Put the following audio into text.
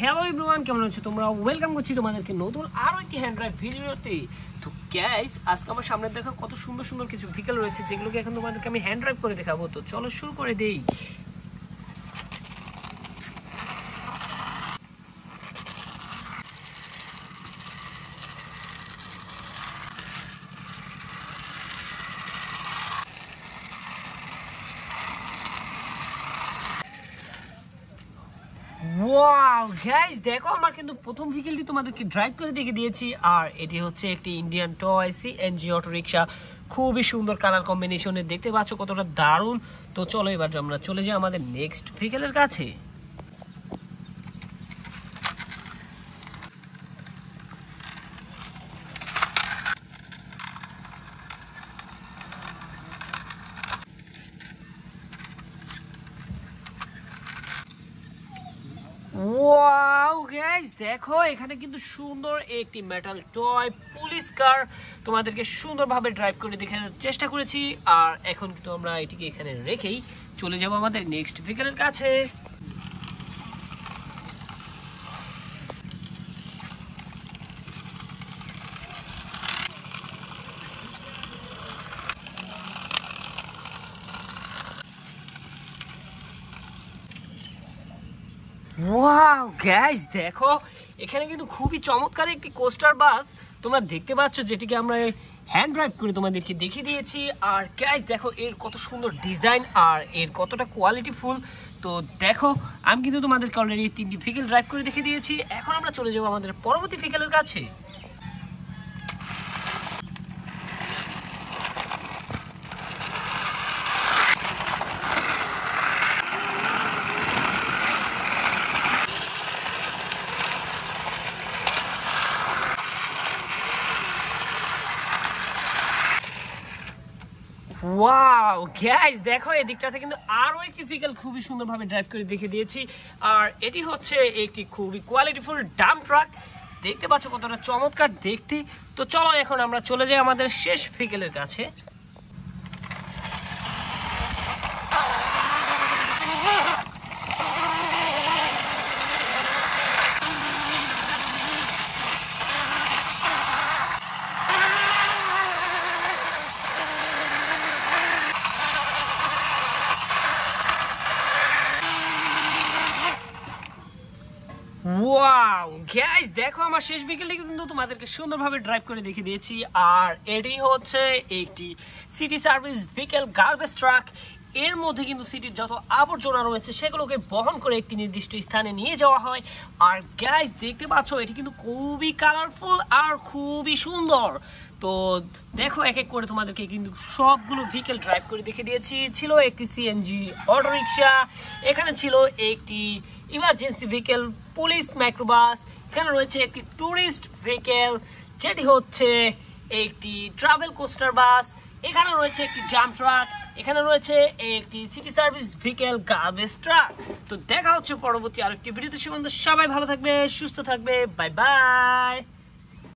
hello everyone কেমন আছো তোমরা ওয়েলকাম করছি তোমাদেরকে নতুন আরও একটি হ্যান্ড ড্রাইভ ভিডিওতে তো গ্যাস আজকে আমার সামনে দেখা কত সুন্দর সুন্দর কিছু ভেহিকেল রয়েছে যেগুলোকে এখন তোমাদেরকে আমি হ্যান্ড ড্রাইভ করে দেখাবো তো চলো শুরু করে দেই ওয়াও গাইস দেখো আমার কিন্তু প্রথম ভেহিকেলটি তোমাদেরকে ড্রাইভ করে দেখে দিয়েছি আর এটি হচ্ছে একটি Indian toy CNG auto rickshaw খুবই সুন্দর কালার কম্বিনেশনে দেখতে পাচ্ছ কতটা দারুণ তো চলো এবার আমরা চলে যাই আমাদের নেক্সট ভেহিকেলের কাছে ওয়াও গাইস দেখো এখানে কিন্তু সুন্দর একটি মেটাল টয় পুলিশ কার তোমাদেরকে সুন্দরভাবে ড্রাইভ করে দেখানোর চেষ্টা করেছি আর এখন কিন্তু আমরা এটিকে এখানে রেখেই চলে যাব আমাদের নেক্সট ভেহিকেলের কাছে ওয়াও গ্যাস দেখো এখানে কিন্তু খুবই চমৎকার একটি কোস্টার বাস তোমরা দেখতে পাচ্ছ যেটিকে আমরা হ্যান্ড ড্রাইভ করে তোমাদেরকে দেখিয়ে দিয়েছি আর গ্যাস দেখো এর কত সুন্দর ডিজাইন আর এর কতটা কোয়ালিটি ফুল তো দেখো আমি কিন্তু তোমাদেরকে অলরেডি তিনটি ভেহিকেল ড্রাইভ করে দেখিয়ে দিয়েছি এখন আমরা চলে যাবো আমাদের পরবর্তী ভেহিকেলের কাছে ওয়াও গ্যাস দেখো এদিকটাতে কিন্তু আরও একটি ভেহিকেল খুবই সুন্দরভাবে ড্রাইভ করে দেখে দিয়েছি আর এটি হচ্ছে একটি খুবই কোয়ালিটিফুল ডাম ট্রাক দেখতে পাচ্ছ কতটা চমৎকার দেখতে তো চলো এখন আমরা চলে যাই আমাদের শেষ ভেহিকেলের কাছে ওয়াও গ্যাস দেখো আমার শেষ বিকেলে কিন্তু তোমাদেরকে সুন্দরভাবে ড্রাইভ করে দেখিয়ে দিয়েছি আর এটি হচ্ছে একটি city service vehicle garbage truck এর মধ্যে কিন্তু সিটির যত আবর্জনা রয়েছে সেগুলোকে বহন করে একটি নির্দিষ্ট স্থানে নিয়ে যাওয়া হয় আর গ্যাস দেখতে পাচ্ছ এটি কিন্তু খুবই কালারফুল আর খুবই সুন্দর তো দেখো এক এক করে তোমাদেরকে কিন্তু সবগুলো ভেহিকেল ড্রাইভ করে দেখে দিয়েছি ছিল একটি সিএনজি অটো রিক্সা এখানে ছিল একটি ইমার্জেন্সি ভেহিকেল পুলিশ মাইক্রোবাস এখানে রয়েছে একটি ট্যুরিস্ট ভেহিকেল যেটি হচ্ছে একটি ট্রাভেল কোস্টার বাস এখানে রয়েছে একটি ড্রাম ট্রাক এখানে রয়েছে একটি city service vehicle garbage truck তো দেখা হচ্ছে পরবর্তী আরেকটি ভিডিওতে সে সবাই ভালো থাকবে সুস্থ থাকবে বাই বাই